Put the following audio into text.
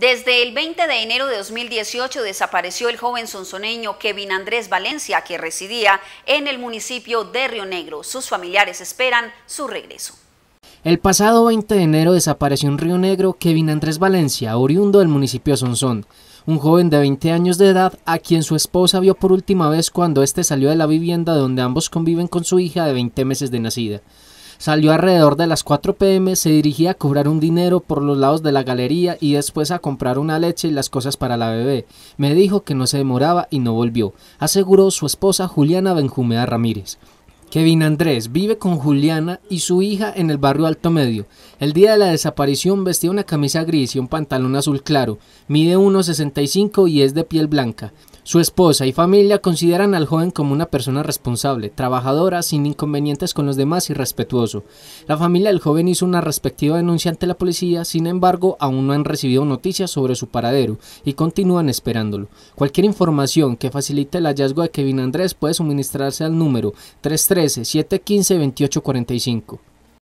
Desde el 20 de enero de 2018 desapareció el joven sonsoneño Kevin Andrés Valencia, que residía en el municipio de Río Negro. Sus familiares esperan su regreso. El pasado 20 de enero desapareció en Río Negro Kevin Andrés Valencia, oriundo del municipio de Sonsón, un joven de 20 años de edad a quien su esposa vio por última vez cuando este salió de la vivienda donde ambos conviven con su hija de 20 meses de nacida. Salió alrededor de las 4 pm, se dirigía a cobrar un dinero por los lados de la galería y después a comprar una leche y las cosas para la bebé. Me dijo que no se demoraba y no volvió, aseguró su esposa Juliana Benjumea Ramírez. Kevin Andrés vive con Juliana y su hija en el barrio Alto Medio. El día de la desaparición vestía una camisa gris y un pantalón azul claro. Mide 1,65 y es de piel blanca. Su esposa y familia consideran al joven como una persona responsable, trabajadora, sin inconvenientes con los demás y respetuoso. La familia del joven hizo una respectiva denuncia ante la policía, sin embargo, aún no han recibido noticias sobre su paradero y continúan esperándolo. Cualquier información que facilite el hallazgo de Kevin Andrés puede suministrarse al número 313-715-2845.